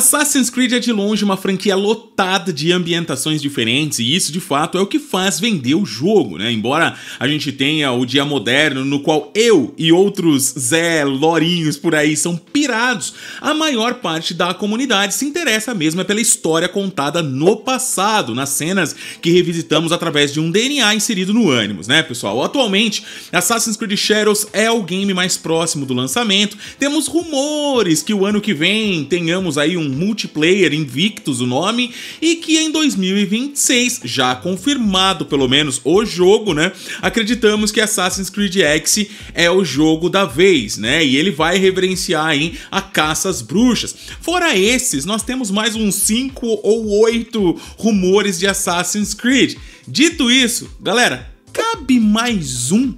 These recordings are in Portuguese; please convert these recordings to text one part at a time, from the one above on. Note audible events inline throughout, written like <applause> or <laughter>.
Assassin's Creed é de longe uma franquia lotada de ambientações diferentes e isso de fato é o que faz vender o jogo, né? Embora a gente tenha o dia moderno no qual eu e outros Zé Lorinhos por aí são pirados, a maior parte da comunidade se interessa mesmo é pela história contada no passado, nas cenas que revisitamos através de um DNA inserido no Animus, né, pessoal? Atualmente, Assassin's Creed Shadows é o game mais próximo do lançamento. Temos rumores que o ano que vem tenhamos aí um multiplayer Invictus o nome, e que em 2026, já confirmado pelo menos o jogo, né? Acreditamos que Assassin's Creed X é o jogo da vez, né? E ele vai reverenciar aí a caça às bruxas. Fora esses, nós temos mais uns 5 ou 8 rumores de Assassin's Creed. Dito isso, galera, cabe mais um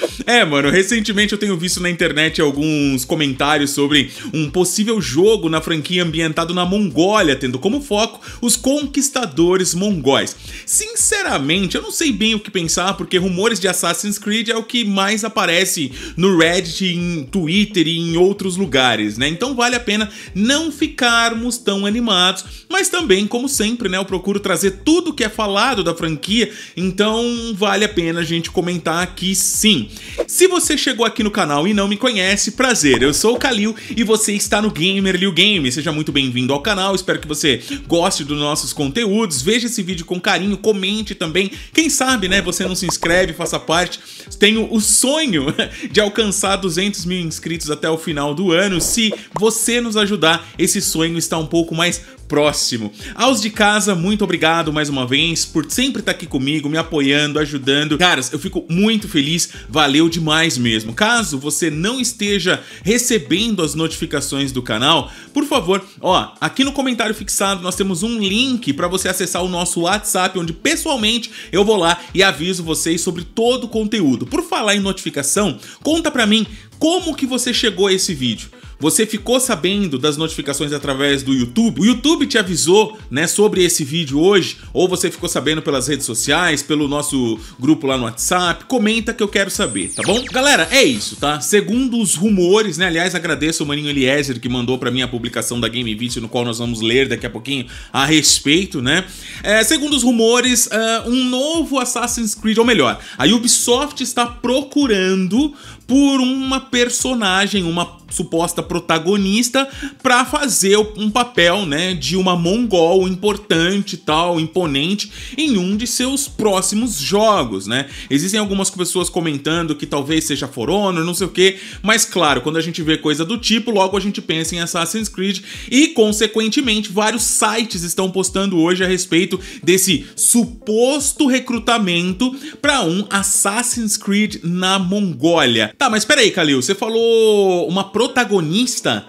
<laughs> É, mano, recentemente eu tenho visto na internet alguns comentários sobre um possível jogo na franquia ambientado na Mongólia, tendo como foco os conquistadores mongóis. Sinceramente, eu não sei bem o que pensar, porque rumores de Assassin's Creed é o que mais aparece no Reddit, em Twitter e em outros lugares, né? Então vale a pena não ficarmos tão animados, mas também, como sempre, né, eu procuro trazer tudo que é falado da franquia, então vale a pena a gente comentar aqui sim. Se você chegou aqui no canal e não me conhece, prazer, eu sou o Kalil e você está no Gamer Liu Game. Seja muito bem-vindo ao canal, espero que você goste dos nossos conteúdos, veja esse vídeo com carinho, comente também. Quem sabe, né, você não se inscreve, faça parte. Tenho o sonho <laughs> de alcançar 200 mil inscritos até o final do ano. Se você nos ajudar, esse sonho está um pouco mais próximo. Aos de casa, muito obrigado mais uma vez por sempre estar aqui comigo, me apoiando, ajudando. Caras, eu fico muito feliz valeu demais mesmo. Caso você não esteja recebendo as notificações do canal, por favor, ó, aqui no comentário fixado nós temos um link para você acessar o nosso WhatsApp, onde pessoalmente eu vou lá e aviso vocês sobre todo o conteúdo. Por falar em notificação, conta para mim como que você chegou a esse vídeo. Você ficou sabendo das notificações através do YouTube? O YouTube te avisou, né, sobre esse vídeo hoje? Ou você ficou sabendo pelas redes sociais, pelo nosso grupo lá no WhatsApp? Comenta que eu quero saber, tá bom? Galera, é isso, tá? Segundo os rumores, né? Aliás, agradeço o Maninho Eliezer que mandou para mim a publicação da Game Video, no qual nós vamos ler daqui a pouquinho a respeito, né? É, segundo os rumores, uh, um novo Assassin's Creed, ou melhor, a Ubisoft está procurando por uma personagem, uma suposta protagonista para fazer um papel, né, de uma mongol importante, tal, imponente em um de seus próximos jogos, né? Existem algumas pessoas comentando que talvez seja For Honor, não sei o que, mas claro, quando a gente vê coisa do tipo, logo a gente pensa em Assassin's Creed e consequentemente vários sites estão postando hoje a respeito desse suposto recrutamento para um Assassin's Creed na Mongólia. Tá, mas peraí, Kalil, você falou uma protagonista,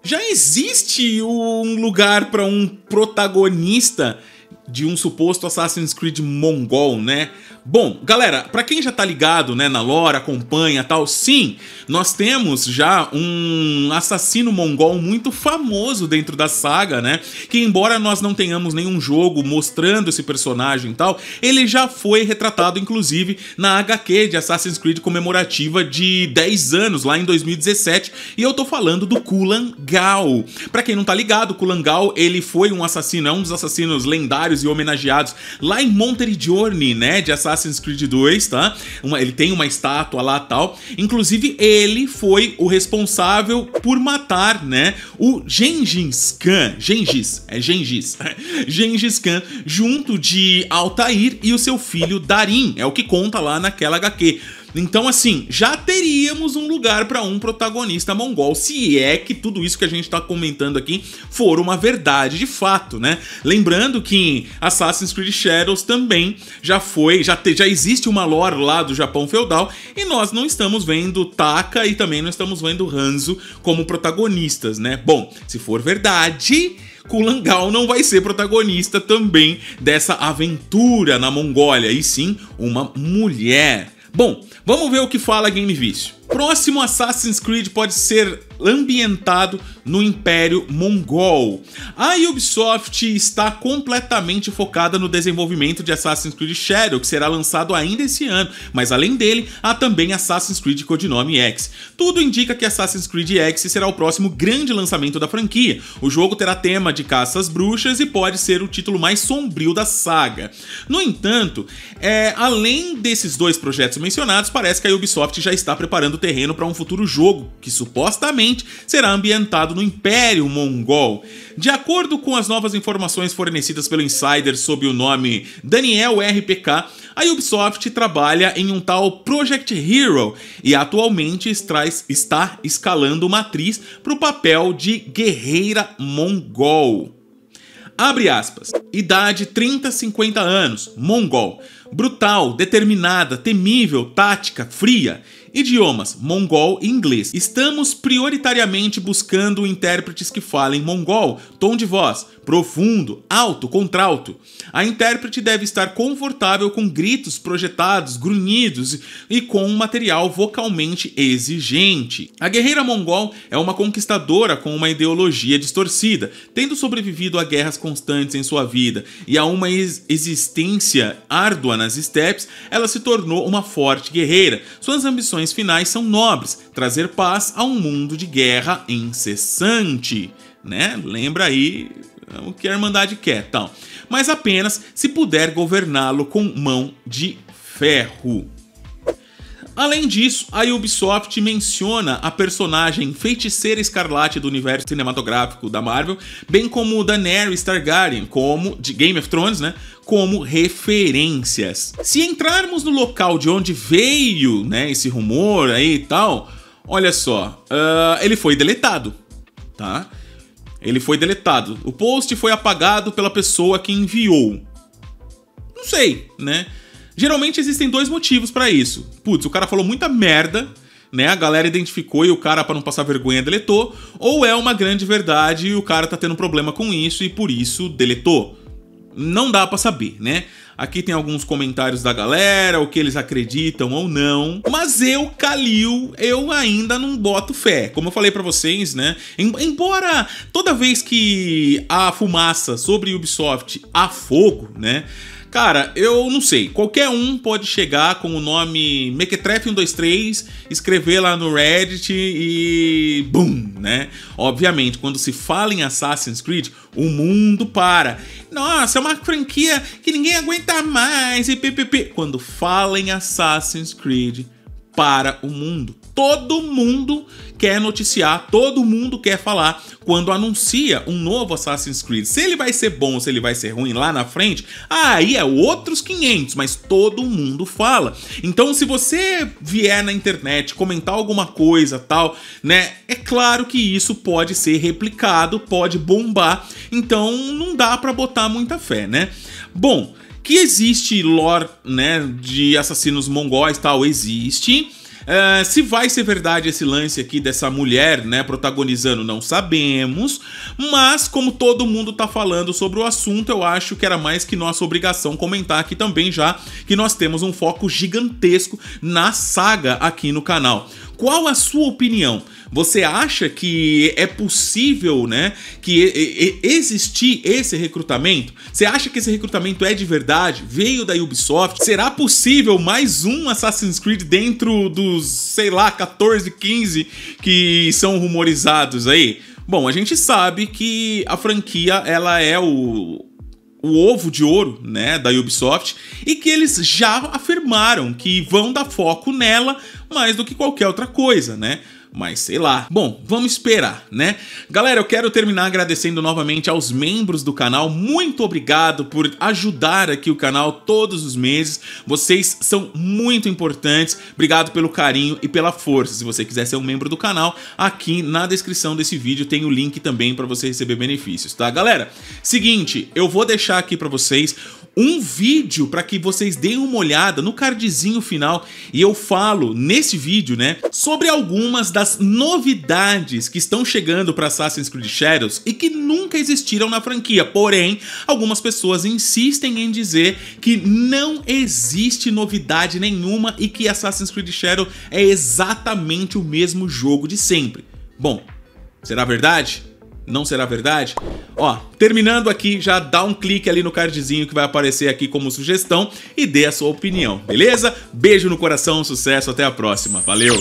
já existe um lugar para um protagonista de um suposto Assassin's Creed mongol, né? Bom, galera, para quem já tá ligado, né, na lore, acompanha tal, sim, nós temos já um assassino mongol muito famoso dentro da saga, né? Que embora nós não tenhamos nenhum jogo mostrando esse personagem e tal, ele já foi retratado inclusive na HQ de Assassin's Creed comemorativa de 10 anos, lá em 2017, e eu tô falando do Kulangal. Para quem não tá ligado, Kulangal, ele foi um assassino, é um dos assassinos lendários e homenageados lá em Monterigione, né, de Assassin's Creed 2, tá? Uma, ele tem uma estátua lá tal. Inclusive, ele foi o responsável por matar, né, o Gengis Khan, Gengis, é Gengis, <laughs> Gengis Khan, junto de Altair e o seu filho Darim, é o que conta lá naquela HQ. Então, assim, já teríamos um lugar para um protagonista mongol, se é que tudo isso que a gente está comentando aqui for uma verdade de fato, né? Lembrando que Assassin's Creed Shadows também já foi, já, te, já existe uma lore lá do Japão feudal e nós não estamos vendo Taka e também não estamos vendo Hanzo como protagonistas, né? Bom, se for verdade, Kulangal não vai ser protagonista também dessa aventura na Mongólia, e sim uma mulher. Bom, Vamos ver o que fala Game Vício próximo Assassin's Creed pode ser ambientado no Império Mongol. A Ubisoft está completamente focada no desenvolvimento de Assassin's Creed Shadow, que será lançado ainda esse ano, mas além dele, há também Assassin's Creed Codinome X. Tudo indica que Assassin's Creed X será o próximo grande lançamento da franquia. O jogo terá tema de caças bruxas e pode ser o título mais sombrio da saga. No entanto, é, além desses dois projetos mencionados, parece que a Ubisoft já está preparando terreno para um futuro jogo que supostamente será ambientado no Império Mongol. De acordo com as novas informações fornecidas pelo insider sob o nome Daniel RPK, a Ubisoft trabalha em um tal Project Hero e atualmente está escalando matriz para o papel de guerreira mongol. Abre aspas. Idade 30, 50 anos, mongol. Brutal, determinada, temível, tática, fria. Idiomas: mongol e inglês. Estamos prioritariamente buscando intérpretes que falem mongol, tom de voz profundo, alto, contralto. A intérprete deve estar confortável com gritos projetados, grunhidos e com um material vocalmente exigente. A guerreira mongol é uma conquistadora com uma ideologia distorcida, tendo sobrevivido a guerras constantes em sua vida e a uma ex existência árdua nas estepes, ela se tornou uma forte guerreira. Suas ambições intenções finais são nobres: trazer paz a um mundo de guerra incessante. Né? Lembra aí é, o que a Irmandade quer, tal. Mas apenas se puder governá-lo com mão de ferro. Além disso, a Ubisoft menciona a personagem Feiticeira Escarlate do universo cinematográfico da Marvel, bem como Daenerys Targaryen, como de Game of Thrones, né? Como referências. Se entrarmos no local de onde veio, né, esse rumor aí e tal, olha só, uh, ele foi deletado, tá? Ele foi deletado. O post foi apagado pela pessoa que enviou. Não sei, né? Geralmente existem dois motivos para isso. Putz, o cara falou muita merda, né? A galera identificou e o cara, para não passar vergonha, deletou. Ou é uma grande verdade e o cara tá tendo problema com isso e por isso deletou. Não dá para saber, né? Aqui tem alguns comentários da galera, o que eles acreditam ou não. Mas eu, Kalil, eu ainda não boto fé. Como eu falei para vocês, né? Embora toda vez que há fumaça sobre Ubisoft há fogo, né? Cara, eu não sei. Qualquer um pode chegar com o nome Mequetrefe123, escrever lá no Reddit e. BUM! Né? Obviamente, quando se fala em Assassin's Creed, o mundo para. Nossa, é uma franquia que ninguém aguenta mais e ppp. Quando fala em Assassin's Creed para o mundo. Todo mundo quer noticiar, todo mundo quer falar quando anuncia um novo Assassin's Creed. Se ele vai ser bom, se ele vai ser ruim lá na frente, aí é outros 500, mas todo mundo fala. Então, se você vier na internet comentar alguma coisa, tal, né? É claro que isso pode ser replicado, pode bombar. Então, não dá para botar muita fé, né? Bom, que existe lore, né, de assassinos mongóis tal, existe. Uh, se vai ser verdade esse lance aqui dessa mulher, né, protagonizando, não sabemos. Mas, como todo mundo tá falando sobre o assunto, eu acho que era mais que nossa obrigação comentar aqui também já que nós temos um foco gigantesco na saga aqui no canal. Qual a sua opinião? Você acha que é possível, né, que existir esse recrutamento? Você acha que esse recrutamento é de verdade? Veio da Ubisoft? Será possível mais um Assassin's Creed dentro dos, sei lá, 14, 15 que são rumorizados aí? Bom, a gente sabe que a franquia ela é o, o ovo de ouro, né, da Ubisoft, e que eles já afirmaram que vão dar foco nela mais do que qualquer outra coisa, né? mas sei lá. Bom, vamos esperar, né? Galera, eu quero terminar agradecendo novamente aos membros do canal. Muito obrigado por ajudar aqui o canal todos os meses. Vocês são muito importantes. Obrigado pelo carinho e pela força. Se você quiser ser um membro do canal, aqui na descrição desse vídeo tem o link também para você receber benefícios, tá, galera? Seguinte, eu vou deixar aqui para vocês um vídeo para que vocês deem uma olhada no cardzinho final e eu falo nesse vídeo, né, sobre algumas das novidades que estão chegando para Assassin's Creed Shadows e que nunca existiram na franquia. Porém, algumas pessoas insistem em dizer que não existe novidade nenhuma e que Assassin's Creed Shadow é exatamente o mesmo jogo de sempre. Bom, será verdade? não será verdade? Ó, terminando aqui, já dá um clique ali no cardzinho que vai aparecer aqui como sugestão e dê a sua opinião, beleza? Beijo no coração, sucesso, até a próxima. Valeu!